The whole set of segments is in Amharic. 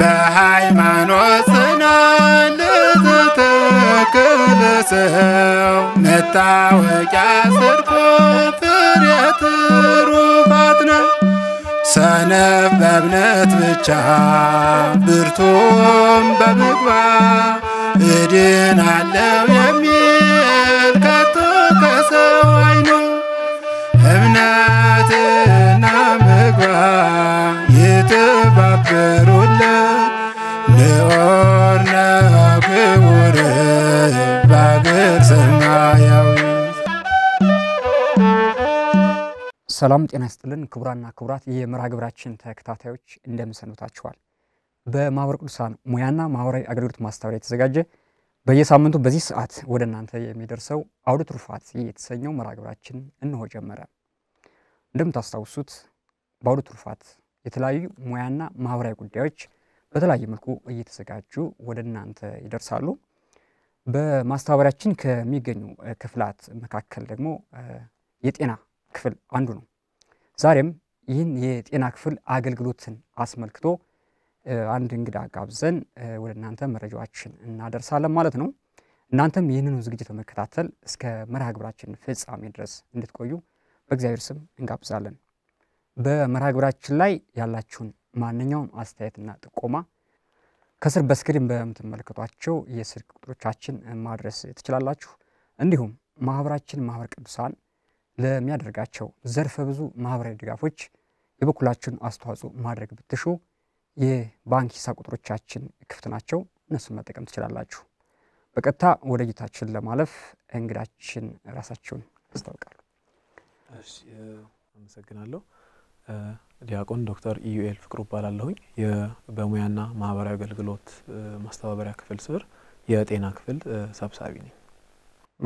በሃይማኖት ጽናት ለተተከለ ሰው መታወቂያ ጽድቁ ፍሬ ትሩፋት ነው። ሰነፍ በእምነት ብቻ ብርቱም በምግባር እድናለው የሚል ከቶ ከሰው አይኖ እምነትና ምግባር ይተባበሩ እግዚአብሔር ሰማያዊ። ሰላም ጤና ይስጥልን ክቡራና ክቡራት የመርሃ ግብራችን ተከታታዮች እንደምን በማህበረ ቅዱሳን ሙያና ማህበራዊ አገልግሎት ማስተባበሪያ የተዘጋጀ በየሳምንቱ በዚህ ሰዓት ወደ እናንተ የሚደርሰው አውደ ትሩፋት የተሰኘው መርሃ ግብራችን እንሆ ጀመረ። እንደምታስታውሱት በአውደ ትሩፋት የተለያዩ ሙያና ማህበራዊ ጉዳዮች በተለያየ መልኩ እየተዘጋጁ ወደ እናንተ ይደርሳሉ። በማስተባበሪያችን ከሚገኙ ክፍላት መካከል ደግሞ የጤና ክፍል አንዱ ነው። ዛሬም ይህን የጤና ክፍል አገልግሎትን አስመልክቶ አንድ እንግዳ ጋብዘን ወደ እናንተ መረጃዎችን እናደርሳለን ማለት ነው። እናንተም ይህንኑ ዝግጅት በመከታተል እስከ መርሃ ግብራችን ፍጻሜ ድረስ እንድትቆዩ በእግዚአብሔር ስም እንጋብዛለን። በመርሃ ግብራችን ላይ ያላችሁን ማንኛውም አስተያየትና ጥቆማ ከስር በስክሪን በምትመለከቷቸው የስልክ ቁጥሮቻችን ማድረስ ትችላላችሁ። እንዲሁም ማህበራችን ማህበረ ቅዱሳን ለሚያደርጋቸው ዘርፈ ብዙ ማህበራዊ ድጋፎች የበኩላችሁን አስተዋጽኦ ማድረግ ብትሹ የባንክ ሂሳብ ቁጥሮቻችን ክፍት ናቸው። እነሱን መጠቀም ትችላላችሁ። በቀጥታ ወደ ጌታችን ለማለፍ እንግዳችን ራሳቸውን ያስታውቃሉ። አመሰግናለሁ። ዲያቆን ዶክተር ኢዩኤል ፍቅሩ እባላለሁኝ። በሙያና ማህበራዊ አገልግሎት ማስተባበሪያ ክፍል ስር የጤና ክፍል ሰብሳቢ ነኝ።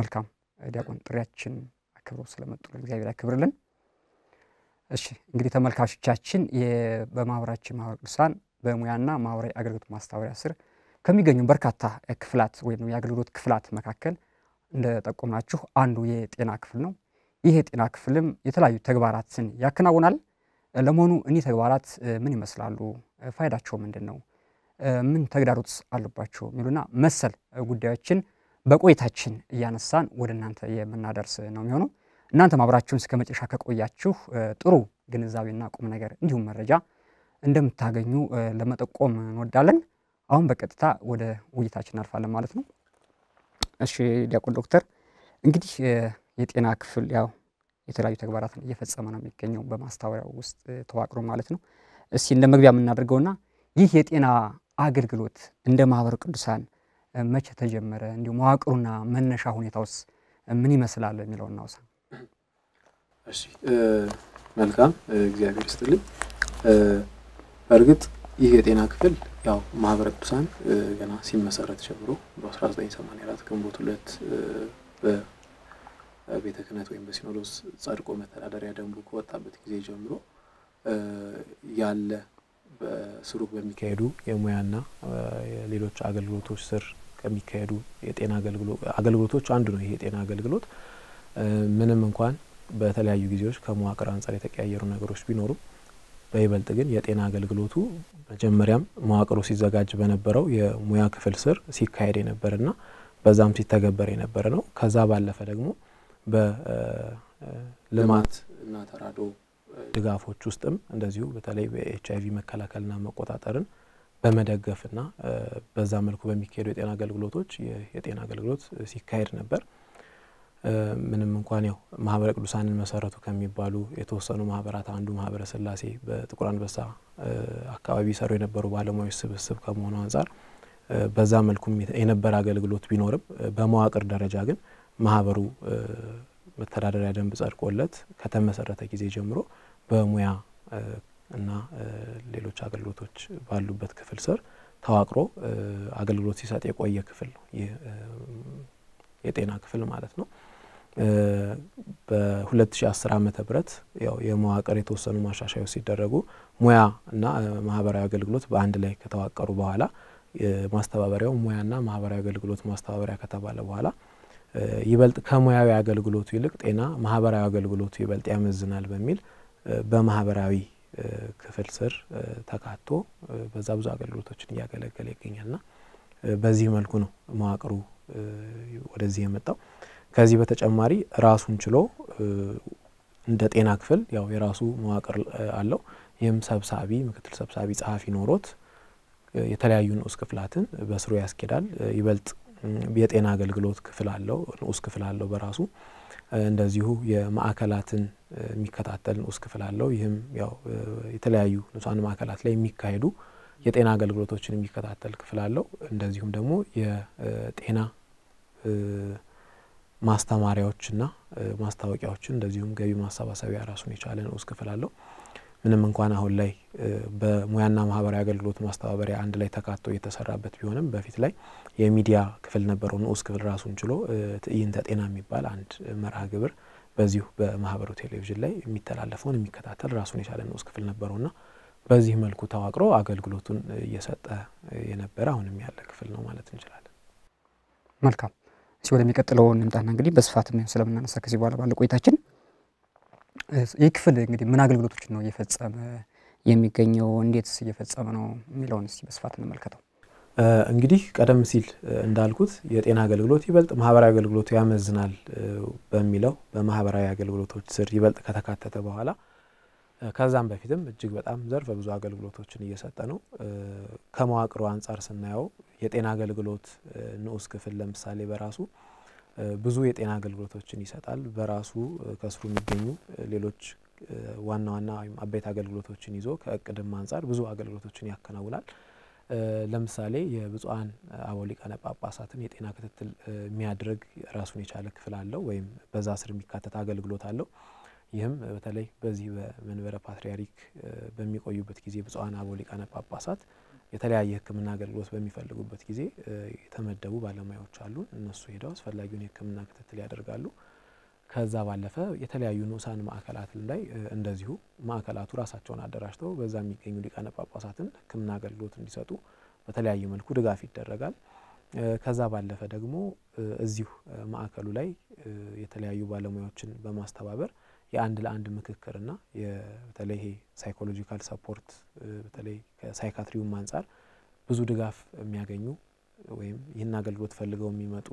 መልካም ዲያቆን፣ ጥሪያችን አክብረው ስለመጡ ለእግዚአብሔር ያክብርልን። እሺ እንግዲህ ተመልካቾቻችን በማህበራችን ማህበረ ቅዱሳን በሙያና ማህበራዊ አገልግሎት ማስተባበሪያ ስር ከሚገኙ በርካታ ክፍላት ወይም የአገልግሎት ክፍላት መካከል እንደጠቆምናችሁ አንዱ የጤና ክፍል ነው። ይህ የጤና ክፍልም የተለያዩ ተግባራትን ያከናውናል። ለመሆኑ እኒህ ተግባራት ምን ይመስላሉ? ፋይዳቸው ምንድን ነው? ምን ተግዳሮት አለባቸው? የሚሉና መሰል ጉዳዮችን በቆይታችን እያነሳን ወደ እናንተ የምናደርስ ነው የሚሆነው። እናንተም ማብራችሁን እስከ መጨረሻ ከቆያችሁ ጥሩ ግንዛቤና ቁም ነገር እንዲሁም መረጃ እንደምታገኙ ለመጠቆም እንወዳለን። አሁን በቀጥታ ወደ ውይይታችን እናልፋለን ማለት ነው። እሺ ዲያቆን ዶክተር እንግዲህ የጤና ክፍል ያው የተለያዩ ተግባራትን እየፈጸመ ነው የሚገኘው በማስታወሪያው ውስጥ ተዋቅሮ ማለት ነው። እስቲ እንደ መግቢያ የምናደርገውና ይህ የጤና አገልግሎት እንደ ማህበረ ቅዱሳን መቼ ተጀመረ፣ እንዲሁም መዋቅሩና መነሻ ሁኔታውስ ምን ይመስላል የሚለው እናውሳ። እሺ፣ መልካም እግዚአብሔር ይስጥልኝ። በእርግጥ ይህ የጤና ክፍል ያው ማህበረ ቅዱሳን ገና ሲመሰረት ጀምሮ በ1984 ግንቦት ሁለት ቤተ ክህነት ወይም በሲኖዶስ ጸድቆ መተዳደሪያ ደንቡ ከወጣበት ጊዜ ጀምሮ ያለ በስሩ በሚካሄዱ የሙያና የሌሎች አገልግሎቶች ስር ከሚካሄዱ የጤና አገልግሎቶች አንዱ ነው። ይሄ የጤና አገልግሎት ምንም እንኳን በተለያዩ ጊዜዎች ከመዋቅር አንጻር የተቀያየሩ ነገሮች ቢኖሩም በይበልጥ ግን የጤና አገልግሎቱ መጀመሪያም መዋቅሩ ሲዘጋጅ በነበረው የሙያ ክፍል ስር ሲካሄድ የነበረና በዛም ሲተገበር የነበረ ነው። ከዛ ባለፈ ደግሞ በልማት እና ተራዶ ድጋፎች ውስጥም እንደዚሁ በተለይ በኤች አይቪ መከላከልና መቆጣጠርን በመደገፍና በዛ መልኩ በሚካሄዱ የጤና አገልግሎቶች የጤና አገልግሎት ሲካሄድ ነበር። ምንም እንኳን ያው ማህበረ ቅዱሳንን መሰረቱ ከሚባሉ የተወሰኑ ማህበራት አንዱ ማህበረ ስላሴ በጥቁር አንበሳ አካባቢ ይሰሩ የነበሩ ባለሙያዎች ስብስብ ከመሆኑ አንጻር በዛ መልኩም የነበረ አገልግሎት ቢኖርም በመዋቅር ደረጃ ግን ማህበሩ መተዳደሪያ ደንብ ጸድቆለት ከተመሰረተ ጊዜ ጀምሮ በሙያ እና ሌሎች አገልግሎቶች ባሉበት ክፍል ስር ተዋቅሮ አገልግሎት ሲሰጥ የቆየ ክፍል ነው። ይህ የጤና ክፍል ማለት ነው። በ2010 ዓመተ ምህረት ያው የመዋቅር የተወሰኑ ማሻሻያዎች ሲደረጉ ሙያ እና ማህበራዊ አገልግሎት በአንድ ላይ ከተዋቀሩ በኋላ ማስተባበሪያው ሙያና ማህበራዊ አገልግሎት ማስተባበሪያ ከተባለ በኋላ ይበልጥ ከሙያዊ አገልግሎቱ ይልቅ ጤና ማህበራዊ አገልግሎቱ ይበልጥ ያመዝናል በሚል በማህበራዊ ክፍል ስር ተካቶ በዛ ብዙ አገልግሎቶችን እያገለገለ ና በዚህ መልኩ ነው መዋቅሩ ወደዚህ የመጣው። ከዚህ በተጨማሪ ራሱን ችሎ እንደ ጤና ክፍል ያው የራሱ መዋቅር አለው። ይህም ሰብሳቢ፣ ምክትል ሰብሳቢ፣ ጸሐፊ ኖሮት የተለያዩ ንዑስ ክፍላትን በስሩ ያስኬዳል። ይበልጥ የጤና አገልግሎት ክፍል አለው፣ ንዑስ ክፍል አለው በራሱ እንደዚሁ የማዕከላትን የሚከታተል ንዑስ ክፍል አለው። ይህም ያው የተለያዩ ንዑሳን ማዕከላት ላይ የሚካሄዱ የጤና አገልግሎቶችን የሚከታተል ክፍል አለው። እንደዚሁም ደግሞ የጤና ማስተማሪያዎችና ማስታወቂያዎችን እንደዚሁም ገቢ ማሰባሰቢያ ራሱን የቻለ ንዑስ ክፍል አለው። ምንም እንኳን አሁን ላይ በሙያና ማህበራዊ አገልግሎት ማስተባበሪያ አንድ ላይ ተካቶ እየተሰራበት ቢሆንም በፊት ላይ የሚዲያ ክፍል ነበረው። ንዑስ ክፍል ራሱን ችሎ ትዕይንተ ጤና የሚባል አንድ መርሃ ግብር በዚሁ በማህበሩ ቴሌቪዥን ላይ የሚተላለፈውን የሚከታተል ራሱን የቻለ ንዑስ ክፍል ነበረውና በዚህ መልኩ ተዋቅሮ አገልግሎቱን እየሰጠ የነበረ አሁንም ያለ ክፍል ነው ማለት እንችላለን። መልካም። ወደሚቀጥለው እንምጣና እንግዲህ በስፋት ስለምናነሳ ከዚህ በኋላ ባለ ቆይታችን ይህ ክፍል እንግዲህ ምን አገልግሎቶችን ነው እየፈጸመ የሚገኘው? እንዴትስ እየፈጸመ ነው የሚለውን እስቲ በስፋት እንመልከተው። እንግዲህ ቀደም ሲል እንዳልኩት የጤና አገልግሎት ይበልጥ ማህበራዊ አገልግሎቱ ያመዝናል በሚለው በማህበራዊ አገልግሎቶች ስር ይበልጥ ከተካተተ በኋላ ከዛም በፊትም እጅግ በጣም ዘርፈ ብዙ አገልግሎቶችን እየሰጠ ነው። ከመዋቅሩ አንጻር ስናየው የጤና አገልግሎት ንዑስ ክፍል ለምሳሌ በራሱ ብዙ የጤና አገልግሎቶችን ይሰጣል። በራሱ ከስሩ የሚገኙ ሌሎች ዋና ዋና ወይም አበይት አገልግሎቶችን ይዞ ከእቅድም አንጻር ብዙ አገልግሎቶችን ያከናውናል። ለምሳሌ የብፁዓን አበው ሊቃነ ጳጳሳትን የጤና ክትትል የሚያድርግ ራሱን የቻለ ክፍል አለው ወይም በዛ ስር የሚካተት አገልግሎት አለው። ይህም በተለይ በዚህ በመንበረ ፓትርያርክ በሚቆዩበት ጊዜ ብፁዓን አበው ሊቃነ ጳጳሳት የተለያየ ሕክምና አገልግሎት በሚፈልጉበት ጊዜ የተመደቡ ባለሙያዎች አሉ። እነሱ ሄደው አስፈላጊውን የሕክምና ክትትል ያደርጋሉ። ከዛ ባለፈ የተለያዩ ንዑሳን ማዕከላት ላይ እንደዚሁ ማዕከላቱ ራሳቸውን አደራጅተው በዛ የሚገኙ ሊቃነ ጳጳሳትን ሕክምና አገልግሎት እንዲሰጡ በተለያየ መልኩ ድጋፍ ይደረጋል። ከዛ ባለፈ ደግሞ እዚሁ ማዕከሉ ላይ የተለያዩ ባለሙያዎችን በማስተባበር የአንድ ለአንድ ምክክር ና በተለይ ይሄ ሳይኮሎጂካል ሰፖርት በተለይ ከሳይካትሪውም አንጻር ብዙ ድጋፍ የሚያገኙ ወይም ይህን አገልግሎት ፈልገው የሚመጡ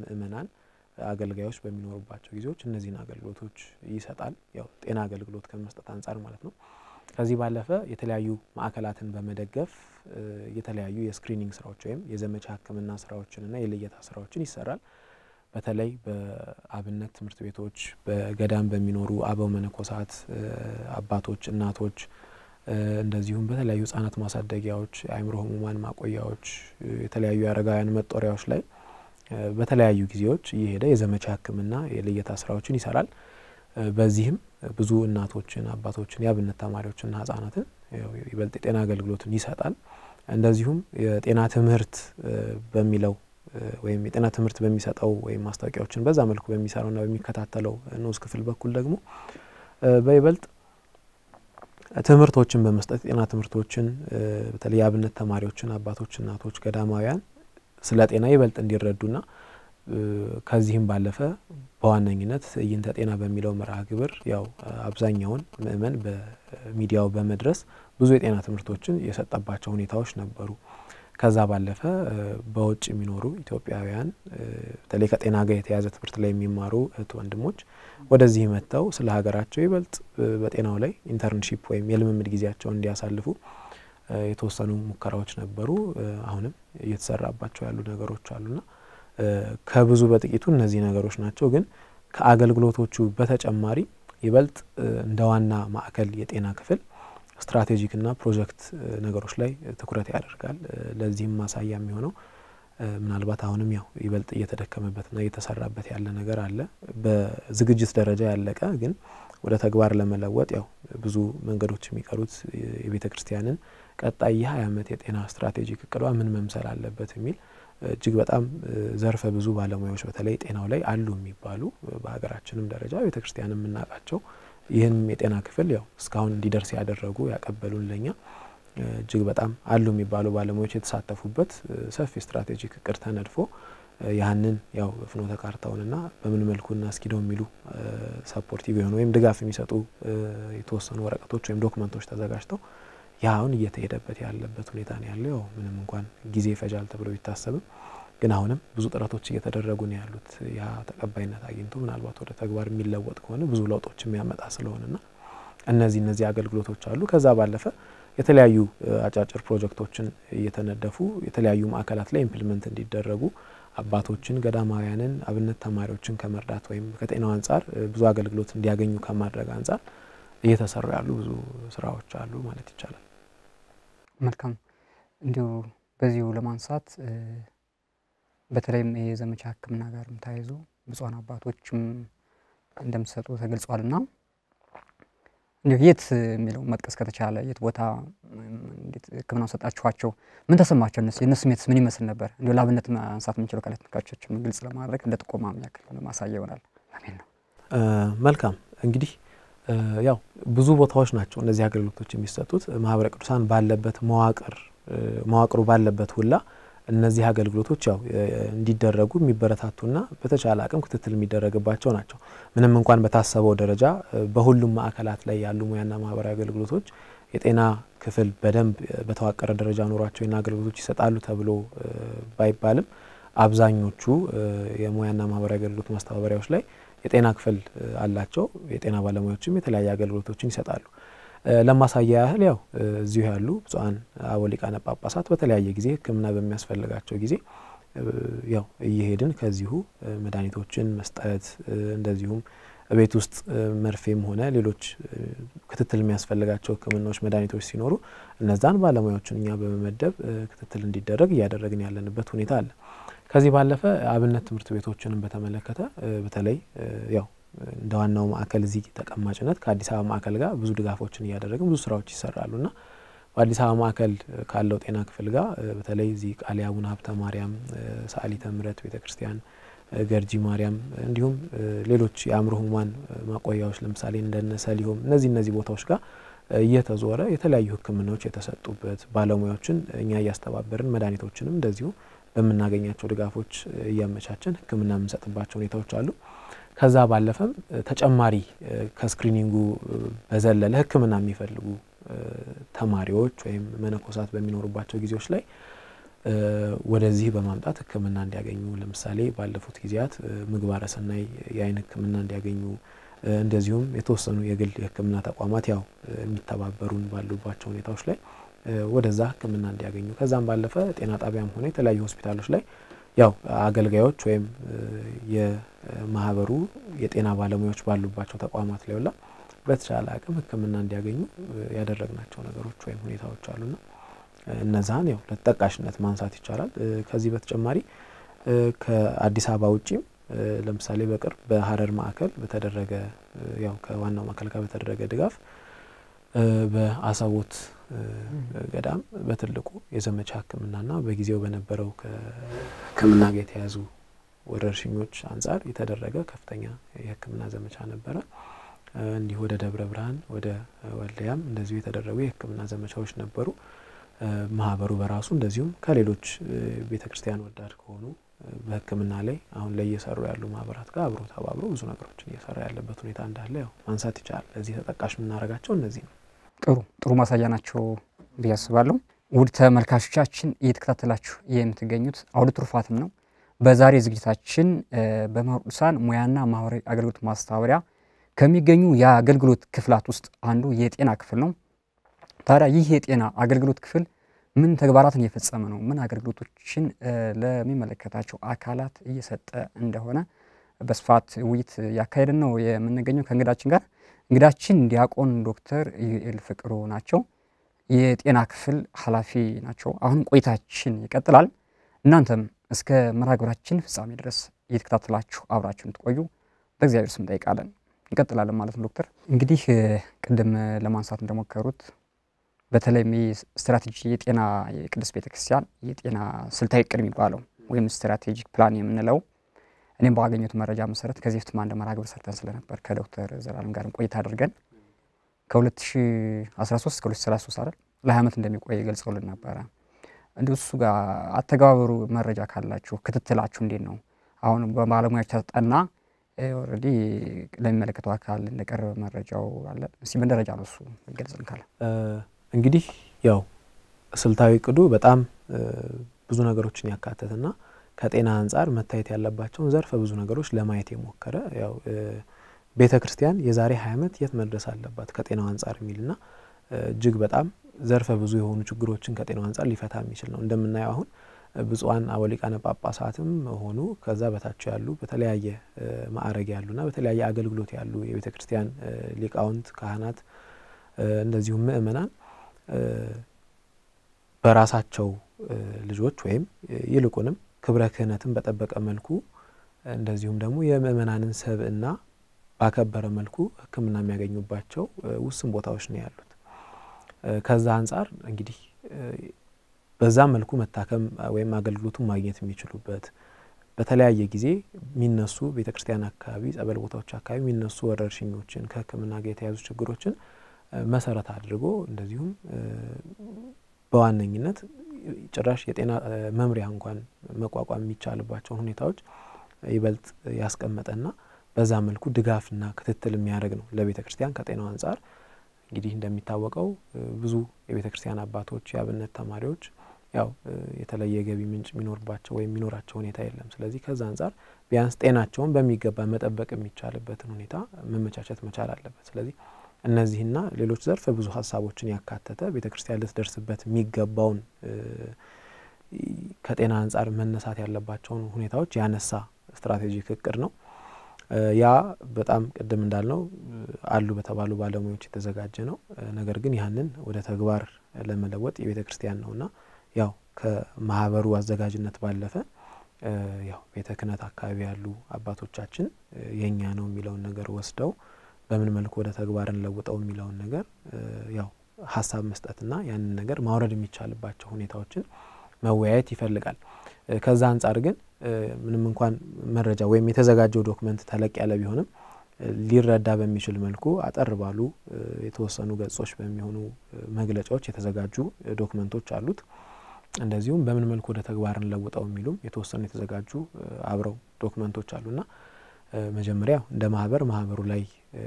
ምእመናን አገልጋዮች በሚኖሩባቸው ጊዜዎች እነዚህን አገልግሎቶች ይሰጣል። ያው ጤና አገልግሎት ከመስጠት አንጻር ማለት ነው። ከዚህ ባለፈ የተለያዩ ማዕከላትን በመደገፍ የተለያዩ የስክሪኒንግ ስራዎች ወይም የዘመቻ ሕክምና ስራዎችንና የልየታ ስራዎችን ይሰራል። በተለይ በአብነት ትምህርት ቤቶች በገዳም በሚኖሩ አበው መነኮሳት አባቶች፣ እናቶች እንደዚሁም በተለያዩ ህጻናት ማሳደጊያዎች፣ የአእምሮ ህሙማን ማቆያዎች፣ የተለያዩ የአረጋውያን መጦሪያዎች ላይ በተለያዩ ጊዜዎች እየሄደ የዘመቻ ሕክምና የልየታ ስራዎችን ይሰራል። በዚህም ብዙ እናቶችን፣ አባቶችን፣ የአብነት ተማሪዎችና ህጻናትን ይበልጥ የጤና አገልግሎትን ይሰጣል። እንደዚሁም የጤና ትምህርት በሚለው ወይም የጤና ትምህርት በሚሰጠው ወይም ማስታወቂያዎችን በዛ መልኩ ና በሚከታተለው ንዑስ ክፍል በኩል ደግሞ በይበልጥ ትምህርቶችን በመስጠት የጤና ትምህርቶችን በተለይ የአብነት ተማሪዎችን አባቶች፣ እናቶች፣ ገዳማውያን ስለ ጤና ይበልጥ እንዲረዱና ከዚህም ባለፈ በዋነኝነት ትዕይንተ ጤና በሚለው መርሃ ግብር ያው አብዛኛውን ምእመን በሚዲያው በመድረስ ብዙ የጤና ትምህርቶችን የሰጠባቸው ሁኔታዎች ነበሩ። ከዛ ባለፈ በውጭ የሚኖሩ ኢትዮጵያውያን በተለይ ከጤና ጋር የተያዘ ትምህርት ላይ የሚማሩ እህት ወንድሞች ወደዚህ መጥተው ስለ ሀገራቸው ይበልጥ በጤናው ላይ ኢንተርንሺፕ ወይም የልምምድ ጊዜያቸውን እንዲያሳልፉ የተወሰኑ ሙከራዎች ነበሩ። አሁንም እየተሰራባቸው ያሉ ነገሮች አሉና ከብዙ በጥቂቱ እነዚህ ነገሮች ናቸው። ግን ከአገልግሎቶቹ በተጨማሪ ይበልጥ እንደ ዋና ማዕከል የጤና ክፍል ስትራቴጂክና ፕሮጀክት ነገሮች ላይ ትኩረት ያደርጋል። ለዚህም ማሳያ የሚሆነው ምናልባት አሁንም ያው ይበልጥ እየተደከመበትና እየተሰራበት ያለ ነገር አለ። በዝግጅት ደረጃ ያለቀ ግን ወደ ተግባር ለመለወጥ ያው ብዙ መንገዶች የሚቀሩት የቤተ ክርስቲያንን ቀጣይ የሀያ ዓመት የጤና ስትራቴጂክ እቅዷ ምን መምሰል አለበት የሚል እጅግ በጣም ዘርፈ ብዙ ባለሙያዎች በተለይ ጤናው ላይ አሉ የሚባሉ በሀገራችንም ደረጃ ቤተ ክርስቲያን የምናውቃቸው ይህም የጤና ክፍል ያው እስካሁን እንዲደርስ ያደረጉ ያቀበሉን ለኛ እጅግ በጣም አሉ የሚባሉ ባለሙያዎች የተሳተፉበት ሰፊ ስትራቴጂክ እቅድ ተነድፎ ያህንን ያው ፍኖተ ካርታውንና በምን መልኩ እናስኪደው የሚሉ ሰፖርቲቭ የሆኑ ወይም ድጋፍ የሚሰጡ የተወሰኑ ወረቀቶች ወይም ዶክመንቶች ተዘጋጅተው ያ አሁን እየተሄደበት ያለበት ሁኔታ ነው ያለው። ያው ምንም እንኳን ጊዜ ይፈጃል ተብሎ ቢታሰብም ግን አሁንም ብዙ ጥረቶች እየተደረጉ ነው ያሉት። ያ ተቀባይነት አግኝቶ ምናልባት ወደ ተግባር የሚለወጥ ከሆነ ብዙ ለውጦች የሚያመጣ ስለሆነና እነዚህ እነዚህ አገልግሎቶች አሉ። ከዛ ባለፈ የተለያዩ አጫጭር ፕሮጀክቶችን እየተነደፉ የተለያዩ ማዕከላት ላይ ኢምፕሊመንት እንዲደረጉ አባቶችን፣ ገዳማውያንን፣ አብነት ተማሪዎችን ከመርዳት ወይም ከጤናው አንጻር ብዙ አገልግሎት እንዲያገኙ ከማድረግ አንጻር እየተሰሩ ያሉ ብዙ ስራዎች አሉ ማለት ይቻላል። መልካም እንዲሁ በዚሁ ለማንሳት በተለይም የዘመቻ ህክምና ጋርም ተያይዞ ብፁዓን አባቶችም እንደምትሰጡ ተገልጿል እና እንዲሁ የት የሚለው መጥቀስ ከተቻለ የት ቦታ ህክምናው ሰጣችኋቸው? ምን ተሰማቸው? እነሱ የእነሱ ስሜትስ ምን ይመስል ነበር? እንዲሁ ለአብነት ማንሳት የምንችለው ከላይ ተመልካቾችን ግልጽ ለማድረግ እንደ ጥቆማ ያክል ማሳያ ይሆናል። አሜን ነው። መልካም እንግዲህ ያው ብዙ ቦታዎች ናቸው እነዚህ አገልግሎቶች የሚሰጡት ማህበረ ቅዱሳን ባለበት መዋቅር መዋቅሩ ባለበት ሁላ እነዚህ አገልግሎቶች ያው እንዲደረጉ የሚበረታቱና በተቻለ አቅም ክትትል የሚደረግባቸው ናቸው። ምንም እንኳን በታሰበው ደረጃ በሁሉም ማዕከላት ላይ ያሉ ሙያና ማህበራዊ አገልግሎቶች የጤና ክፍል በደንብ በተዋቀረ ደረጃ ኖሯቸው ና አገልግሎቶች ይሰጣሉ ተብሎ ባይባልም አብዛኞቹ የሙያና ማህበራዊ አገልግሎት ማስተባበሪያዎች ላይ የጤና ክፍል አላቸው። የጤና ባለሙያዎችም የተለያየ አገልግሎቶችን ይሰጣሉ። ለማሳያ ያህል ያው እዚሁ ያሉ ብፁዓን አበው ሊቃነ ጳጳሳት በተለያየ ጊዜ ሕክምና በሚያስፈልጋቸው ጊዜ ያው እየሄድን ከዚሁ መድኃኒቶችን መስጠት እንደዚሁም ቤት ውስጥ መርፌም ሆነ ሌሎች ክትትል የሚያስፈልጋቸው ህክምናዎች፣ መድኃኒቶች ሲኖሩ እነዛን ባለሙያዎችን እኛ በመመደብ ክትትል እንዲደረግ እያደረግን ያለንበት ሁኔታ አለ። ከዚህ ባለፈ አብነት ትምህርት ቤቶችንም በተመለከተ በተለይ ያው እንደ ዋናው ማዕከል እዚህ ተቀማጭነት ከአዲስ አበባ ማዕከል ጋር ብዙ ድጋፎችን እያደረግን ብዙ ስራዎች ይሰራሉ ና በአዲስ አበባ ማዕከል ካለው ጤና ክፍል ጋር በተለይ እዚህ ቃለ አቡነ ሀብተ ማርያም፣ ሰአሊተ ምሕረት ቤተ ክርስቲያን፣ ገርጂ ማርያም እንዲሁም ሌሎች የአእምሮ ህሙማን ማቆያዎች ለምሳሌ እንደነ ሰሊሆም እነዚህ እነዚህ ቦታዎች ጋር እየተዞረ የተለያዩ ህክምናዎች የተሰጡበት ባለሙያዎችን እኛ እያስተባበርን መድኃኒቶችንም እንደዚሁ በምናገኛቸው ድጋፎች እያመቻችን ህክምና የምንሰጥባቸው ሁኔታዎች አሉ። ከዛ ባለፈም ተጨማሪ ከስክሪኒንጉ በዘለለ ሕክምና የሚፈልጉ ተማሪዎች ወይም መነኮሳት በሚኖሩባቸው ጊዜዎች ላይ ወደዚህ በማምጣት ህክምና እንዲያገኙ ለምሳሌ ባለፉት ጊዜያት ምግባረ ሰናይ የአይን ህክምና እንዲያገኙ እንደዚሁም የተወሰኑ የግል የህክምና ተቋማት ያው የሚተባበሩን ባሉባቸው ሁኔታዎች ላይ ወደዛ ህክምና እንዲያገኙ ከዛም ባለፈ ጤና ጣቢያም ሆነ የተለያዩ ሆስፒታሎች ላይ ያው አገልጋዮች ወይም የማህበሩ የጤና ባለሙያዎች ባሉባቸው ተቋማት ላይ ሁላ በተቻለ አቅም ሕክምና እንዲያገኙ ያደረግናቸው ነገሮች ወይም ሁኔታዎች አሉና እነዛን ያው ለተጠቃሽነት ማንሳት ይቻላል። ከዚህ በተጨማሪ ከአዲስ አበባ ውጪም ለምሳሌ በቅርብ በሀረር ማዕከል በተደረገ ያው ከዋናው ማዕከል ጋር በተደረገ ድጋፍ በአሳቦት ገዳም በትልቁ የዘመቻ ህክምናና በጊዜው በነበረው ከህክምና ጋር የተያዙ ወረርሽኞች አንጻር የተደረገ ከፍተኛ የህክምና ዘመቻ ነበረ። እንዲህ ወደ ደብረ ብርሃን ወደ ወልዲያም እንደዚሁ የተደረጉ የህክምና ዘመቻዎች ነበሩ። ማህበሩ በራሱ እንደዚሁም ከሌሎች ቤተ ክርስቲያን ወዳድ ከሆኑ በህክምና ላይ አሁን ላይ እየሰሩ ያሉ ማህበራት ጋር አብሮ ተባብሮ ብዙ ነገሮችን እየሰራ ያለበት ሁኔታ እንዳለ ያው ማንሳት ይቻላል። ለዚህ ተጠቃሽ የምናደርጋቸው እነዚህ ነው። ጥሩ ጥሩ ማሳያ ናቸው ብዬ አስባለሁ። ውድ ተመልካቾቻችን እየተከታተላችሁ የምትገኙት አውደ ትሩፋትም ነው። በዛሬ ዝግጅታችን በመምህራን ሙያና ማህበራዊ አገልግሎት ማስተባበሪያ ከሚገኙ የአገልግሎት ክፍላት ውስጥ አንዱ የጤና ክፍል ነው። ታዲያ ይህ የጤና አገልግሎት ክፍል ምን ተግባራትን እየፈጸመ ነው? ምን አገልግሎቶችን ለሚመለከታቸው አካላት እየሰጠ እንደሆነ በስፋት ውይይት ያካሄድን ነው የምንገኘው ከእንግዳችን ጋር እንግዳችን ዲያቆን ዶክተር ኢዩኤል ፍቅሩ ናቸው። የጤና ክፍል ኃላፊ ናቸው። አሁንም ቆይታችን ይቀጥላል። እናንተም እስከ መርሃ ግብራችን ፍጻሜ ድረስ እየተከታተላችሁ አብራችሁ ትቆዩ በእግዚአብሔር ስም ጠይቃለን። እንቀጥላለን ማለት ነው። ዶክተር እንግዲህ ቅድም ለማንሳት እንደሞከሩት በተለይም ስትራቴጂ የጤና የቅድስት ቤተክርስቲያን የጤና ስልታዊ ቅድም የሚባለው ወይም ስትራቴጂክ ፕላን የምንለው እኔም ባገኘሁት መረጃ መሰረት ከዚህ በፊት አንድ መርሃ ግብር ሰርተን ስለነበር ከዶክተር ዘላለም ጋርም ቆይታ አድርገን ከ2013 እስከ 2033 አይደል ለሀያ ዓመት እንደሚቆይ ገልጸውልን ነበረ። እንዲ እሱ ጋር አተገባበሩ መረጃ ካላችሁ ክትትላችሁ እንዴት ነው? አሁን በባለሙያዎች ተጠና ኦልሬዲ ለሚመለከተው አካል እንደቀረበ መረጃው አለ። እስኪ ምን ደረጃ ነው እሱ ይገልጽን ካለ እንግዲህ ያው ስልታዊ ቅዱ በጣም ብዙ ነገሮችን ያካተትና ከጤና አንጻር መታየት ያለባቸውን ዘርፈ ብዙ ነገሮች ለማየት የሞከረ ያው ቤተ ክርስቲያን የዛሬ ሀያ ዓመት የት መድረስ አለባት ከጤናው አንጻር የሚልና እጅግ በጣም ዘርፈ ብዙ የሆኑ ችግሮችን ከጤናው አንጻር ሊፈታ የሚችል ነው። እንደምናየው አሁን ብፁዓን አበው ሊቃነ ጳጳሳትም ሆኑ ከዛ በታች ያሉ በተለያየ ማዕረግ ያሉና በተለያየ አገልግሎት ያሉ የቤተ ክርስቲያን ሊቃውንት፣ ካህናት እንደዚሁም ምእመናን በራሳቸው ልጆች ወይም ይልቁንም ክብረ ክህነትን በጠበቀ መልኩ እንደዚሁም ደግሞ የምእመናንን ሰብእና ባከበረ መልኩ ህክምና የሚያገኙባቸው ውስን ቦታዎች ነው ያሉት። ከዛ አንጻር እንግዲህ በዛ መልኩ መታከም ወይም አገልግሎቱን ማግኘት የሚችሉበት በተለያየ ጊዜ የሚነሱ ቤተ ክርስቲያን አካባቢ ጸበል ቦታዎች አካባቢ የሚነሱ ወረርሽኞችን ከህክምና ጋር የተያዙ ችግሮችን መሰረት አድርጎ እንደዚሁም በዋነኝነት ጭራሽ የጤና መምሪያ እንኳን መቋቋም የሚቻልባቸውን ሁኔታዎች ይበልጥ ያስቀመጠና በዛ መልኩ ድጋፍና ክትትል የሚያደርግ ነው ለቤተ ክርስቲያን ከጤናው አንጻር። እንግዲህ እንደሚታወቀው ብዙ የቤተ ክርስቲያን አባቶች፣ የአብነት ተማሪዎች ያው የተለየ ገቢ ምንጭ የሚኖርባቸው ወይም የሚኖራቸው ሁኔታ የለም። ስለዚህ ከዛ አንጻር ቢያንስ ጤናቸውን በሚገባ መጠበቅ የሚቻልበትን ሁኔታ መመቻቸት መቻል አለበት። ስለዚህ እነዚህና ሌሎች ዘርፈ ብዙ ሀሳቦችን ያካተተ ቤተ ክርስቲያን ልትደርስበት የሚገባውን ከጤና አንጻር መነሳት ያለባቸውን ሁኔታዎች ያነሳ ስትራቴጂክ እቅድ ነው። ያ በጣም ቅድም እንዳልነው አሉ በተባሉ ባለሙያዎች የተዘጋጀ ነው። ነገር ግን ያንን ወደ ተግባር ለመለወጥ የቤተ ክርስቲያን ነውና ያው ከማህበሩ አዘጋጅነት ባለፈ ያው ቤተ ክህነት አካባቢ ያሉ አባቶቻችን የእኛ ነው የሚለውን ነገር ወስደው በምን መልኩ ወደ ተግባር እንለውጠው የሚለውን ነገር ያው ሀሳብ መስጠትና ያንን ነገር ማውረድ የሚቻልባቸው ሁኔታዎችን መወያየት ይፈልጋል። ከዛ አንጻር ግን ምንም እንኳን መረጃ ወይም የተዘጋጀው ዶክመንት ተለቅ ያለ ቢሆንም ሊረዳ በሚችል መልኩ አጠር ባሉ የተወሰኑ ገጾች በሚሆኑ መግለጫዎች የተዘጋጁ ዶክመንቶች አሉት። እንደዚሁም በምን መልኩ ወደ ተግባር እንለውጠው የሚሉም የተወሰኑ የተዘጋጁ አብረው ዶክመንቶች አሉና መጀመሪያ እንደ ማህበር ማህበሩ ላይ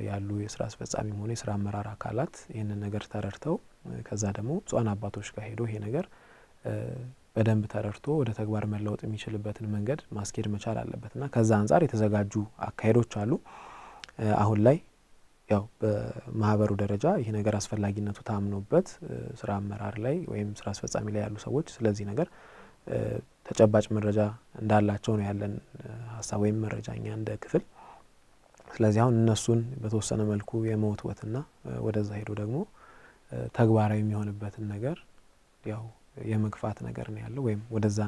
ያሉ የስራ አስፈጻሚም ሆነ የስራ አመራር አካላት ይህንን ነገር ተረድተው ከዛ ደግሞ ብፁዓን አባቶች ጋር ሄዶ ይሄ ነገር በደንብ ተረድቶ ወደ ተግባር መለወጥ የሚችልበትን መንገድ ማስኬድ መቻል አለበትና ከዛ አንጻር የተዘጋጁ አካሄዶች አሉ። አሁን ላይ ያው በማህበሩ ደረጃ ይህ ነገር አስፈላጊነቱ ታምኖበት ስራ አመራር ላይ ወይም ስራ አስፈጻሚ ላይ ያሉ ሰዎች ስለዚህ ነገር ተጨባጭ መረጃ እንዳላቸው ነው ያለን ሀሳብ ወይም መረጃ እኛ እንደ ክፍል። ስለዚህ አሁን እነሱን በተወሰነ መልኩ የመወትወትና ወደዛ ሄዶ ደግሞ ተግባራዊ የሚሆንበትን ነገር ያው የመግፋት ነገር ነው ያለው ወይም ወደዛ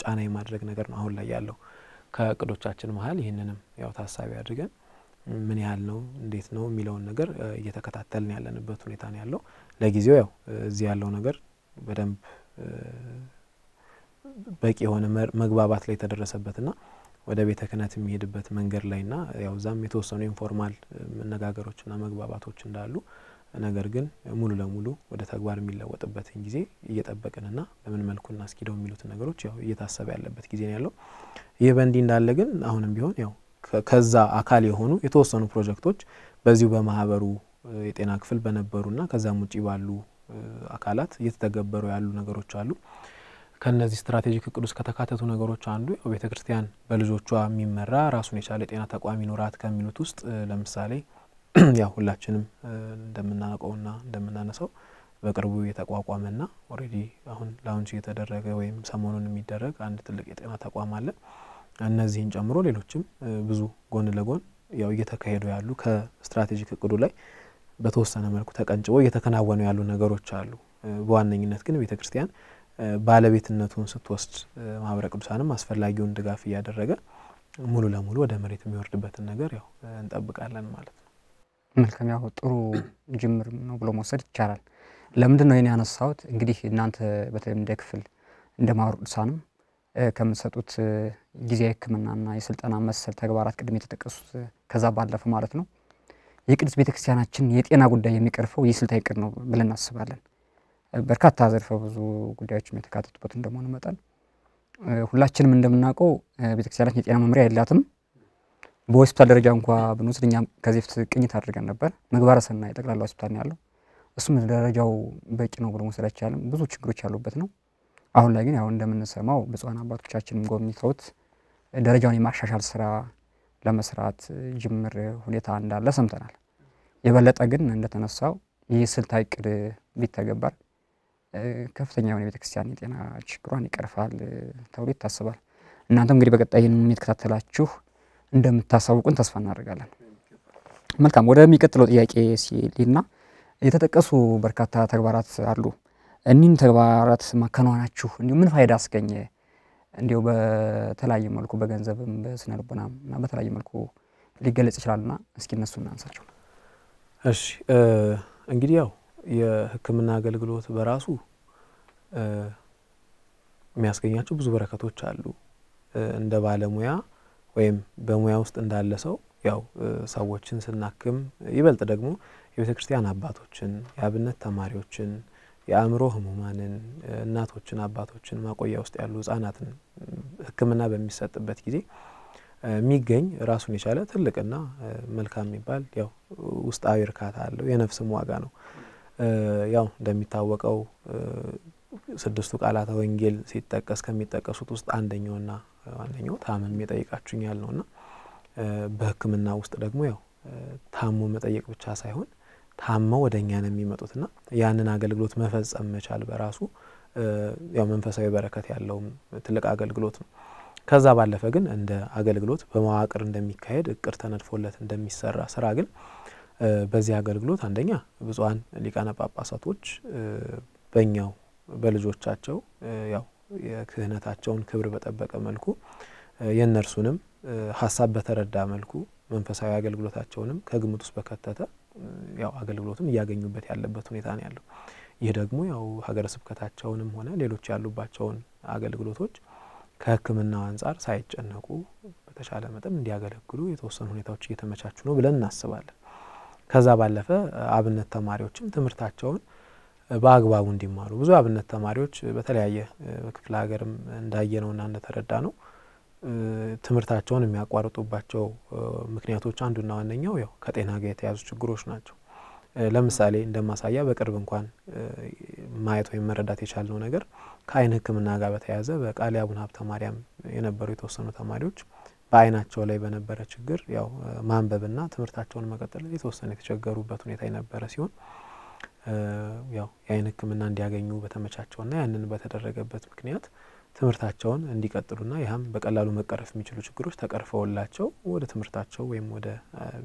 ጫና የማድረግ ነገር ነው አሁን ላይ ያለው። ከእቅዶቻችን መሀል ይህንንም ያው ታሳቢ አድርገን ምን ያህል ነው እንዴት ነው የሚለውን ነገር እየተከታተልን ያለንበት ሁኔታ ነው ያለው። ለጊዜው ያው እዚህ ያለው ነገር በደንብ በቂ የሆነ መግባባት ላይ የተደረሰበትና ወደ ቤተ ክህነት የሚሄድበት መንገድ ላይና ያው እዛም የተወሰኑ ኢንፎርማል መነጋገሮችና መግባባቶች እንዳሉ ነገር ግን ሙሉ ለሙሉ ወደ ተግባር የሚለወጥበትን ጊዜ እየጠበቅንና በምን መልኩ እናስኪደው የሚሉት ነገሮች ያው እየታሰበ ያለበት ጊዜ ነው ያለው። ይህ በእንዲህ እንዳለ ግን አሁንም ቢሆን ያው ከዛ አካል የሆኑ የተወሰኑ ፕሮጀክቶች በዚሁ በማህበሩ የጤና ክፍል በነበሩና ከዛም ውጪ ባሉ አካላት እየተተገበሩ ያሉ ነገሮች አሉ። ከነዚህ ስትራቴጂክ እቅድ ውስጥ ከተካተቱ ነገሮች አንዱ ቤተ ክርስቲያን በልጆቿ የሚመራ ራሱን የቻለ የጤና ተቋም ይኖራት ከሚሉት ውስጥ ለምሳሌ ያው ሁላችንም እንደምናውቀውና እንደምናነሳው በቅርቡ የተቋቋመና ኦልሬዲ አሁን ላውንች እየተደረገ ወይም ሰሞኑን የሚደረግ አንድ ትልቅ የጤና ተቋም አለ። እነዚህን ጨምሮ ሌሎችም ብዙ ጎን ለጎን ያው እየተካሄዱ ያሉ ከስትራቴጂክ እቅዱ ላይ በተወሰነ መልኩ ተቀንጭቦ እየተከናወኑ ያሉ ነገሮች አሉ። በዋነኝነት ግን ቤተ ክርስቲያን ባለቤትነቱን ስትወስድ ማህበረ ቅዱሳንም አስፈላጊውን ድጋፍ እያደረገ ሙሉ ለሙሉ ወደ መሬት የሚወርድበትን ነገር ያው እንጠብቃለን ማለት ነው። መልካም፣ ያው ጥሩ ጅምር ነው ብሎ መውሰድ ይቻላል። ለምንድን ነው ይህን ያነሳሁት? እንግዲህ እናንተ በተለይ እንደ ክፍል እንደ ማህበረ ቅዱሳንም ከምትሰጡት ጊዜ ሕክምናና የስልጠና መሰል ተግባራት ቅድም የተጠቀሱት ከዛ ባለፈ ማለት ነው የቅድስት ቤተክርስቲያናችን የጤና ጉዳይ የሚቀርፈው ይህ ስልታዊ ዕቅድ ነው ብለን እናስባለን። በርካታ ዘርፈ ብዙ ጉዳዮች የተካተቱበት እንደመሆኑ መጠን ሁላችንም እንደምናውቀው ቤተክርስቲያናችን የጤና መምሪያ የላትም። በሆስፒታል ደረጃ እንኳ ብንወስድ እኛም ከዚህ በፊት ቅኝት አድርገን ነበር። ምግባረ ሰናይ ጠቅላላ ሆስፒታል ነው ያለው። እሱም ደረጃው በቂ ነው ብሎ መውሰድ አይቻልም። ብዙ ችግሮች ያሉበት ነው። አሁን ላይ ግን ያው እንደምንሰማው ብፁዓን አባቶቻችንም ጎብኝተውት ደረጃውን የማሻሻል ስራ ለመስራት ጅምር ሁኔታ እንዳለ ሰምተናል። የበለጠ ግን እንደተነሳው ይህ ስልታዊ እቅድ ቢተገበር ከፍተኛ የሆነ የቤተክርስቲያን የጤና ችግሯን ይቀርፋል ተብሎ ይታሰባል። እናንተም እንግዲህ በቀጣይ ይህንን የተከታተላችሁ እንደምታሳውቁን ተስፋ እናደርጋለን። መልካም፣ ወደሚቀጥለው ጥያቄ ሲልና የተጠቀሱ በርካታ ተግባራት አሉ። እኒህን ተግባራት ማከናወናችሁ እንዲሁ ምን ፋይዳ አስገኘ? እንዲሁ በተለያየ መልኩ በገንዘብም በስነ እና በተለያየ መልኩ ሊገለጽ ይችላልና እስኪ እነሱ እናንሳቸው። እሺ እንግዲህ ያው የህክምና አገልግሎት በራሱ የሚያስገኛቸው ብዙ በረከቶች አሉ። እንደ ባለሙያ ወይም በሙያ ውስጥ እንዳለ ሰው ያው ሰዎችን ስናክም ይበልጥ ደግሞ የቤተ ክርስቲያን አባቶችን፣ የአብነት ተማሪዎችን፣ የአእምሮ ህሙማንን፣ እናቶችን፣ አባቶችን፣ ማቆያ ውስጥ ያሉ ህጻናትን ህክምና በሚሰጥበት ጊዜ የሚገኝ ራሱን የቻለ ትልቅና መልካም የሚባል ያው ውስጣዊ እርካታ አለው። የነፍስም ዋጋ ነው። ያው እንደሚታወቀው ስድስቱ ቃላተ ወንጌል ሲጠቀስ ከሚጠቀሱት ውስጥ አንደኛውና አንደኛው ታመም የጠይቃችሁኛል ና በህክምና ውስጥ ደግሞ ያው ታሞ መጠየቅ ብቻ ሳይሆን ታመው ወደ እኛ ነው ና ያንን አገልግሎት መፈጸም መቻል በራሱ ያው መንፈሳዊ በረከት ያለውም ትልቅ አገልግሎት ነው። ከዛ ባለፈ ግን እንደ አገልግሎት በመዋቅር እንደሚካሄድ እቅድ ተነድፎለት እንደሚሰራ ስራ ግን በዚህ አገልግሎት አንደኛ ብፁዓን ሊቃነ ጳጳሳቶች በእኛው በልጆቻቸው ያው የክህነታቸውን ክብር በጠበቀ መልኩ የእነርሱንም ሀሳብ በተረዳ መልኩ መንፈሳዊ አገልግሎታቸውንም ከግምት ውስጥ በከተተ ያው አገልግሎትም እያገኙበት ያለበት ሁኔታ ነው ያለው። ይህ ደግሞ ያው ሀገረ ስብከታቸውንም ሆነ ሌሎች ያሉባቸውን አገልግሎቶች ከሕክምና አንጻር ሳይጨነቁ በተሻለ መጠን እንዲያገለግሉ የተወሰኑ ሁኔታዎች እየተመቻቹ ነው ብለን እናስባለን። ከዛ ባለፈ አብነት ተማሪዎችም ትምህርታቸውን በአግባቡ እንዲማሩ ብዙ አብነት ተማሪዎች በተለያየ ክፍለ ሀገርም ና እንደተረዳ ነው ትምህርታቸውን የሚያቋርጡባቸው ምክንያቶች አንዱና ዋነኛው ያው ከጤና ጋር የተያዙ ችግሮች ናቸው። ለምሳሌ እንደማሳያ በቅርብ እንኳን ማየት ወይም መረዳት የቻልነው ነገር ከአይን ሕክምና ጋር በተያያዘ በቃሊ አቡነ ሀብተ ማርያም የነበሩ የተወሰኑ ተማሪዎች በአይናቸው ላይ በነበረ ችግር ያው ማንበብና ትምህርታቸውን መቀጠል የተወሰነ የተቸገሩበት ሁኔታ የነበረ ሲሆን ያው የአይን ሕክምና እንዲያገኙ በተመቻቸውና ያንን በተደረገበት ምክንያት ትምህርታቸውን እንዲቀጥሉና ያህም በቀላሉ መቀረፍ የሚችሉ ችግሮች ተቀርፈውላቸው ወደ ትምህርታቸው ወይም ወደ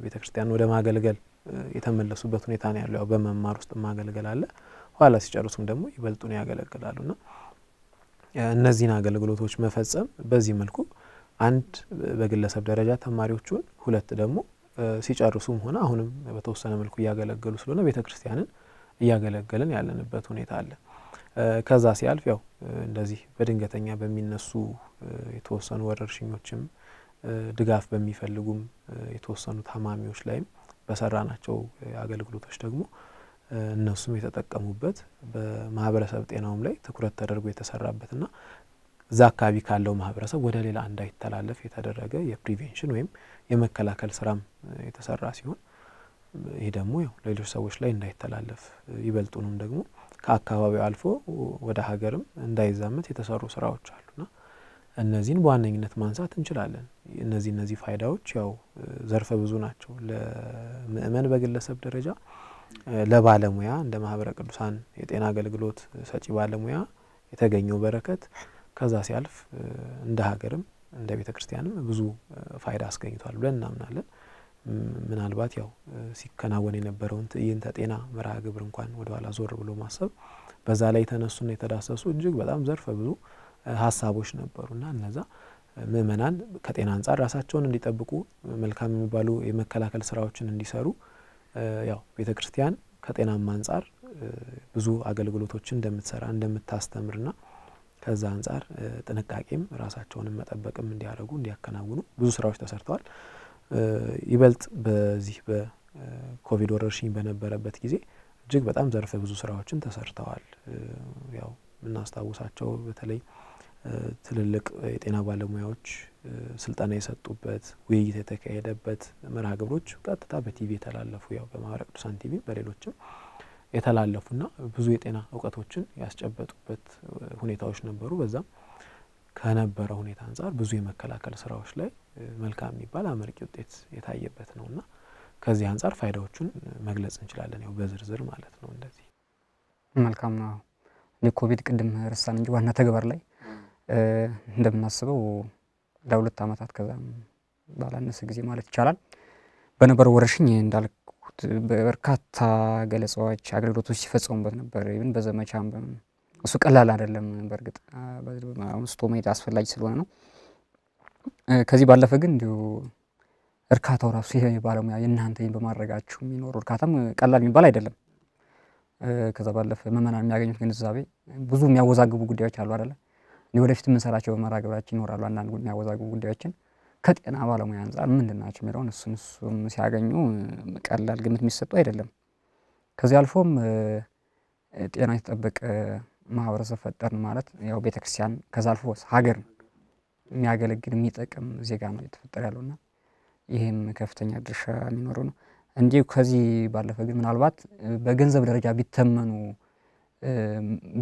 ቤተ ክርስቲያን ወደ ማገልገል የተመለሱበት ሁኔታ ነው ያለው። ያው በመማር ውስጥ ማገልገል አለ። ኋላ ሲጨርሱም ደግሞ ይበልጡን ያገለግላሉና እነዚህን አገልግሎቶች መፈጸም በዚህ መልኩ አንድ በግለሰብ ደረጃ ተማሪዎቹን፣ ሁለት ደግሞ ሲጨርሱም ሆነ አሁንም በተወሰነ መልኩ እያገለገሉ ስለሆነ ቤተ ክርስቲያንን እያገለገልን ያለንበት ሁኔታ አለ። ከዛ ሲያልፍ ያው እንደዚህ በድንገተኛ በሚነሱ የተወሰኑ ወረርሽኞችም ድጋፍ በሚፈልጉም የተወሰኑ ታማሚዎች ላይም በሰራናቸው አገልግሎቶች ደግሞ እነሱም የተጠቀሙበት በማህበረሰብ ጤናውም ላይ ትኩረት ተደርጎ የተሰራበትና እዛ አካባቢ ካለው ማህበረሰብ ወደ ሌላ እንዳይተላለፍ የተደረገ የፕሪቬንሽን ወይም የመከላከል ስራም የተሰራ ሲሆን ይህ ደግሞ ሌሎች ሰዎች ላይ እንዳይተላለፍ ይበልጡንም ደግሞ ከአካባቢው አልፎ ወደ ሀገርም እንዳይዛመት የተሰሩ ስራዎች አሉና እነዚህን በዋነኝነት ማንሳት እንችላለን። እነዚህ እነዚህ ፋይዳዎች ያው ዘርፈ ብዙ ናቸው። ለምእመን በግለሰብ ደረጃ፣ ለባለሙያ እንደ ማህበረ ቅዱሳን የጤና አገልግሎት ሰጪ ባለሙያ የተገኘው በረከት ከዛ ሲያልፍ እንደ ሀገርም እንደ ቤተ ክርስቲያንም ብዙ ፋይዳ አስገኝቷል ብለን እናምናለን። ምናልባት ያው ሲከናወን የነበረውን ትዕይንተ ጤና መርሃ ግብር እንኳን ወደኋላ ዞር ብሎ ማሰብ በዛ ላይ የተነሱና የተዳሰሱ እጅግ በጣም ዘርፈ ብዙ ሀሳቦች ነበሩና እነዛ ምእመናን ከጤና አንጻር ራሳቸውን እንዲጠብቁ መልካም የሚባሉ የመከላከል ስራዎችን እንዲሰሩ ያው ቤተ ክርስቲያን ከጤናማ አንጻር ብዙ አገልግሎቶችን እንደምትሰራ እንደምታስተምርና ከዛ አንጻር ጥንቃቄም ራሳቸውንም መጠበቅም እንዲያደርጉ እንዲያከናውኑ ብዙ ስራዎች ተሰርተዋል። ይበልጥ በዚህ በኮቪድ ወረርሽኝ በነበረበት ጊዜ እጅግ በጣም ዘርፈ ብዙ ስራዎችን ተሰርተዋል። ያው የምናስታውሳቸው በተለይ ትልልቅ የጤና ባለሙያዎች ስልጠና የሰጡበት ውይይት የተካሄደበት መርሃ ግብሮች ቀጥታ በቲቪ የተላለፉ ያው በማህበረ ቅዱሳን ቲቪ በሌሎችም የተላለፉና ብዙ የጤና እውቀቶችን ያስጨበጡበት ሁኔታዎች ነበሩ። በዛም ከነበረ ሁኔታ አንጻር ብዙ የመከላከል ስራዎች ላይ መልካም የሚባል አመርቂ ውጤት የታየበት እና ከዚህ አንጻር ፋይዳዎቹን መግለጽ እንችላለን፣ ያው በዝርዝር ማለት ነው። እንደዚህ መልካም ነው። ኮቪድ ቅድም ረሳን እንጂ ዋና ተግባር ላይ እንደምናስበው ለሁለት ዓመታት ከዛም ባላነሰ ጊዜ ማለት ይቻላል በነበረው ወረርሽኝ እንዳልክ እንዳልኩት በበርካታ ገለጻዎች፣ አገልግሎቶች ሲፈጸሙበት ነበር። ይብን በዘመቻም እሱ ቀላል አይደለም። በእርግጥ አንስቶ መሄድ አስፈላጊ ስለሆነ ነው። ከዚህ ባለፈ ግን እንዲሁ እርካታው ራሱ ይሄ ባለሙያ የእናንተ በማድረጋችሁ የሚኖሩ እርካታም ቀላል የሚባል አይደለም። ከዛ ባለፈ ምዕመናን የሚያገኙት ግንዛቤ ብዙ የሚያወዛግቡ ጉዳዮች አሉ አይደለ? ወደፊት የምንሰራቸው በመራገብራችን ይኖራሉ አንዳንድ የሚያወዛግቡ ጉዳዮችን ከጤና ባለሙያ አንጻር ምንድን ናቸው የሚለውን እሱን እሱም ሲያገኙ ቀላል ግምት የሚሰጡ አይደለም። ከዚህ አልፎም ጤና የተጠበቀ ማህበረሰብ ፈጠርን ማለት ያው ቤተክርስቲያን ከዚ አልፎ ሀገር የሚያገለግል የሚጠቅም ዜጋ ነው የተፈጠረ ያለውና ይህም ከፍተኛ ድርሻ የሚኖረው ነው። እንዲሁ ከዚህ ባለፈ ግን ምናልባት በገንዘብ ደረጃ ቢተመኑ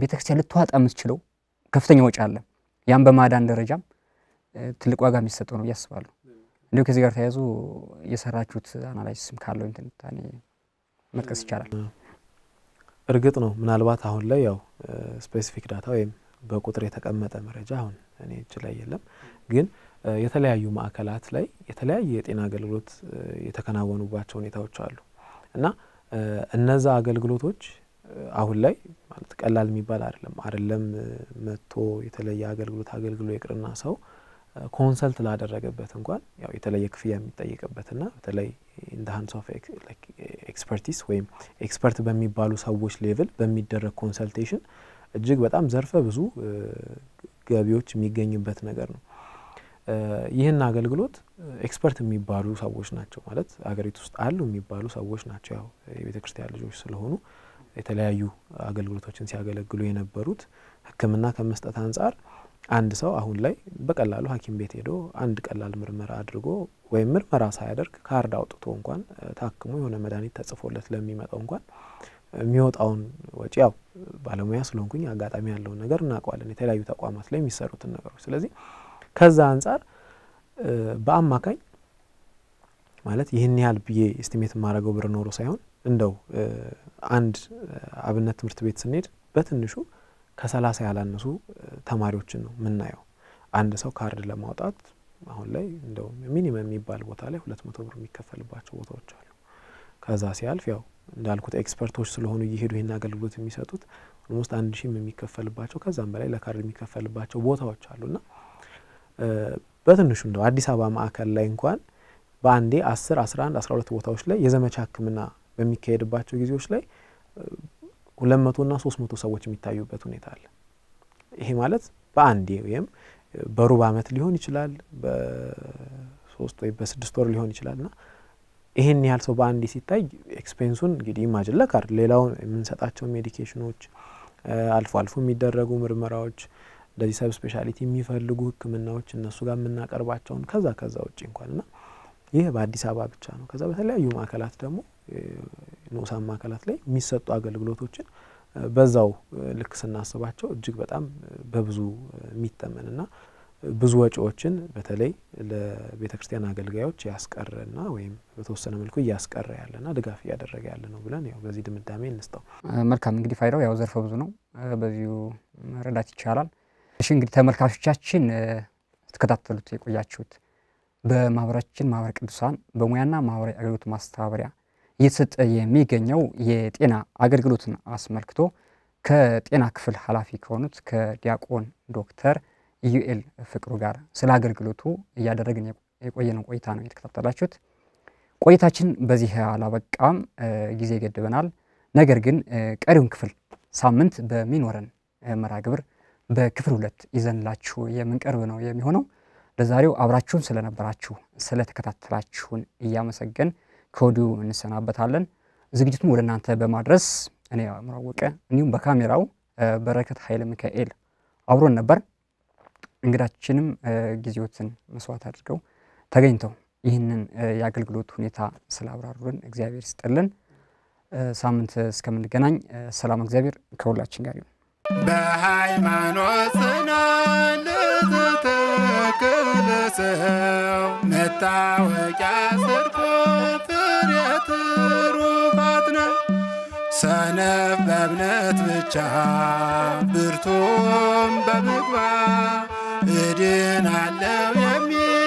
ቤተክርስቲያን ልትዋጣ የምትችለው ከፍተኛ ወጪ አለ። ያም በማዳን ደረጃም ትልቅ ዋጋ የሚሰጠው ነው እያስባለሁ። እንዲሁ ከዚህ ጋር ተያይዞ የሰራችሁት አናላይሲስም ካለው ትንታኔ መጥቀስ ይቻላል። እርግጥ ነው ምናልባት አሁን ላይ ያው ስፔሲፊክ ዳታ ወይም በቁጥር የተቀመጠ መረጃ አሁን እኔ እጅ ላይ የለም፣ ግን የተለያዩ ማዕከላት ላይ የተለያየ የጤና አገልግሎት የተከናወኑባቸው ሁኔታዎች አሉ እና እነዛ አገልግሎቶች አሁን ላይ ማለት ቀላል የሚባል አይደለም። አይደለም መጥቶ የተለየ አገልግሎት አገልግሎ የቅርና ሰው ኮንሰልት ላደረገበት እንኳን ያው የተለየ ክፍያ የሚጠየቅበትና በተለይ እንደ ዘ ኦፍ ኤክስፐርቲስ ወይም ኤክስፐርት በሚባሉ ሰዎች ሌቭል በሚደረግ ኮንሰልቴሽን እጅግ በጣም ዘርፈ ብዙ ገቢዎች የሚገኝበት ነገር ነው። ይህን አገልግሎት ኤክስፐርት የሚባሉ ሰዎች ናቸው ማለት አገሪቱ ውስጥ አሉ የሚባሉ ሰዎች ናቸው። ያው የቤተ ክርስቲያን ልጆች ስለሆኑ የተለያዩ አገልግሎቶችን ሲያገለግሉ የነበሩት ሕክምና ከመስጠት አንጻር አንድ ሰው አሁን ላይ በቀላሉ ሐኪም ቤት ሄዶ አንድ ቀላል ምርመራ አድርጎ ወይም ምርመራ ሳያደርግ ካርድ አውጥቶ እንኳን ታክሞ የሆነ መድኃኒት ተጽፎለት ለሚመጣው እንኳን የሚወጣውን ወጪ ያው ባለሙያ ስለሆንኩኝ አጋጣሚ ያለውን ነገር እናውቀዋለን፣ የተለያዩ ተቋማት ላይ የሚሰሩትን ነገሮች። ስለዚህ ከዛ አንጻር በአማካኝ ማለት ይህን ያህል ብዬ ኤስቲሜት የማደርገው ብር ኖሮ ሳይሆን እንደው አንድ አብነት ትምህርት ቤት ስንሄድ በትንሹ ከሰላሳ ያላነሱ ተማሪዎችን ነው የምናየው። አንድ ሰው ካርድ ለማውጣት አሁን ላይ እንደውም ሚኒመም የሚባል ቦታ ላይ ሁለት መቶ ብር የሚከፈልባቸው ቦታዎች አሉ። ከዛ ሲያልፍ ያው እንዳልኩት ኤክስፐርቶች ስለሆኑ እየሄዱ ይህን አገልግሎት የሚሰጡት ኦልሞስት አንድ ሺህም የሚከፈልባቸው ከዛም በላይ ለካርድ የሚከፈልባቸው ቦታዎች አሉና በትንሹ እንደው አዲስ አበባ ማዕከል ላይ እንኳን በአንዴ አስር አስራ አንድ አስራ ሁለት ቦታዎች ላይ የዘመቻ ሕክምና በሚካሄድባቸው ጊዜዎች ላይ ሁለት ና ሶስት መቶ ሰዎች የሚታዩበት ሁኔታ አለ። ይሄ ማለት በአንዴ ወይም በሩብ ዓመት ሊሆን ይችላል፣ በሶስት ወይም በስድስት ወር ሊሆን ይችላል ና ይህን ያህል ሰው በአንዴ ሲታይ ኤክስፔንሱን እንግዲህ ኢማጅን ሌላው የምንሰጣቸው ሜዲኬሽኖች፣ አልፎ አልፎ የሚደረጉ ምርመራዎች፣ እንደዚህ ሰብ ስፔሻሊቲ የሚፈልጉ ሕክምናዎች እነሱ ጋር የምናቀርባቸውን ከዛ ከዛ ውጭ እንኳን ና ይህ በአዲስ አበባ ብቻ ነው። ከዛ በተለያዩ ማዕከላት ደግሞ ንዑሳን አካላት ላይ የሚሰጡ አገልግሎቶችን በዛው ልክ ስናስባቸው እጅግ በጣም በብዙ የሚተመንና ብዙ ወጪዎችን በተለይ ለቤተ ክርስቲያን አገልጋዮች ያስቀረና ወይም በተወሰነ መልኩ እያስቀረ ያለና ድጋፍ እያደረገ ያለ ነው ብለን ያው በዚህ ድምዳሜ እንስጠው። መልካም እንግዲህ ፋይዳው ያው ዘርፈ ብዙ ነው፣ በዚሁ መረዳት ይቻላል። እሺ እንግዲህ ተመልካቾቻችን ስትከታተሉት የቆያችሁት በማህበራችን ማህበረ ቅዱሳን በሙያና ማህበራዊ አገልግሎት ማስተባበሪያ እየተሰጠ የሚገኘው የጤና አገልግሎትን አስመልክቶ ከጤና ክፍል ኃላፊ ከሆኑት ከዲያቆን ዶክተር ኢዩኤል ፍቅሩ ጋር ስለ አገልግሎቱ እያደረግን የቆየነው ቆይታ ነው የተከታተላችሁት። ቆይታችን በዚህ አላበቃም፣ ጊዜ ገድበናል። ነገር ግን ቀሪውን ክፍል ሳምንት በሚኖረን መርሃ ግብር በክፍል ሁለት ይዘንላችሁ የምንቀርብ ነው የሚሆነው። ለዛሬው አብራችሁን ስለነበራችሁ ስለተከታተላችሁን እያመሰገን ከወዲሁ እንሰናበታለን። ዝግጅቱን ወደ እናንተ በማድረስ እኔ አእምሮ አወቀ እንዲሁም በካሜራው በረከት ኃይለ ሚካኤል አብሮን ነበር። እንግዳችንም ጊዜዎትን መስዋዕት አድርገው ተገኝተው ይህንን የአገልግሎት ሁኔታ ስላብራሩልን እግዚአብሔር ይስጥልን። ሳምንት እስከምንገናኝ ሰላም፣ እግዚአብሔር ከሁላችን ጋር ይሁን። በሃይማኖት መታወቂያ ስርቆት ትሩፋትና ሰነፍ በእምነት ብቻ ብርቱም በምግባ እድን አለው የሚል